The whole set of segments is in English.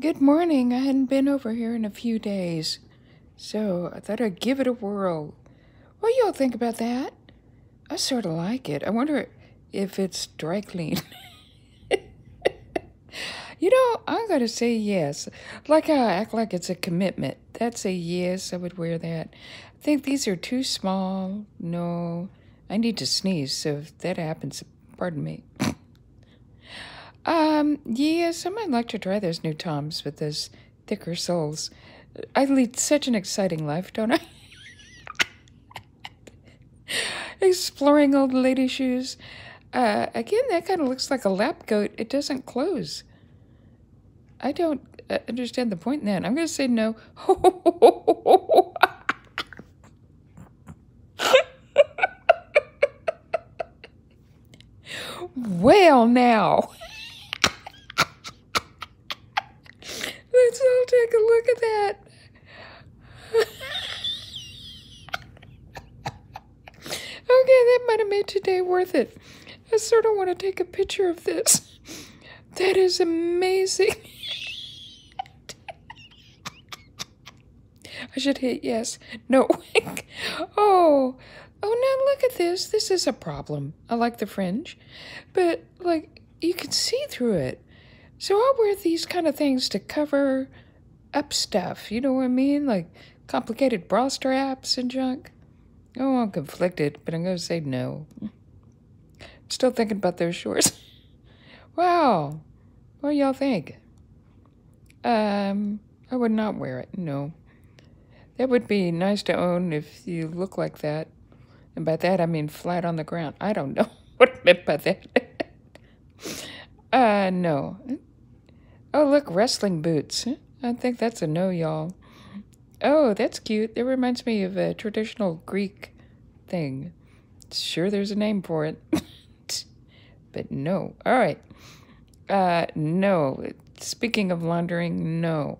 Good morning. I hadn't been over here in a few days, so I thought I'd give it a whirl. What y'all think about that? I sort of like it. I wonder if it's dry clean. you know, I'm going to say yes. Like I act like it's a commitment. That's a yes. I would wear that. I think these are too small. No, I need to sneeze, so if that happens, pardon me. Um, yes, I might like to try those new toms with those thicker soles. I lead such an exciting life, don't I? Exploring old lady shoes. Uh, again, that kind of looks like a lap coat. It doesn't close. I don't uh, understand the point then. I'm going to say no. well, now. Take a look at that. okay, that might have made today worth it. I sort of want to take a picture of this. That is amazing. I should hit yes. No. oh. Oh, now look at this. This is a problem. I like the fringe. But, like, you can see through it. So I'll wear these kind of things to cover up stuff. You know what I mean? Like complicated bra straps and junk. Oh, I'm conflicted, but I'm going to say no. still thinking about those shorts. wow. What do y'all think? Um, I would not wear it, no. That would be nice to own if you look like that. And by that, I mean flat on the ground. I don't know what I meant by that. uh, no. Oh, look, wrestling boots. I think that's a no, y'all. Oh, that's cute. It reminds me of a traditional Greek thing. Sure, there's a name for it. but no. All right. Uh, no. Speaking of laundering, no.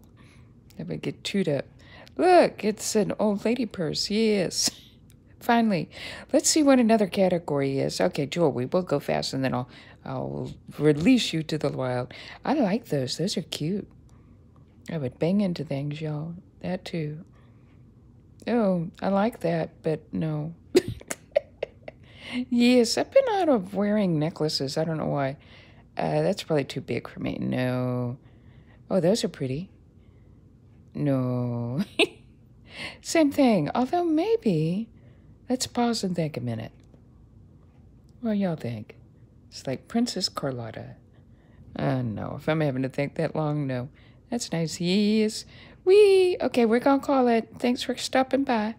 I would get chewed up. Look, it's an old lady purse. Yes. Finally, let's see what another category is. Okay, Jewel, We'll go fast, and then I'll I'll release you to the wild. I like those. Those are cute. I would bang into things, y'all. That too. Oh, I like that, but no. yes, I've been out of wearing necklaces. I don't know why. Uh, that's probably too big for me. No. Oh, those are pretty. No. Same thing. Although maybe. Let's pause and think a minute. What y'all think? It's like Princess Carlotta. Uh, no. If I'm having to think that long, no. That's nice. Yes. We okay. We're gonna call it. Thanks for stopping by.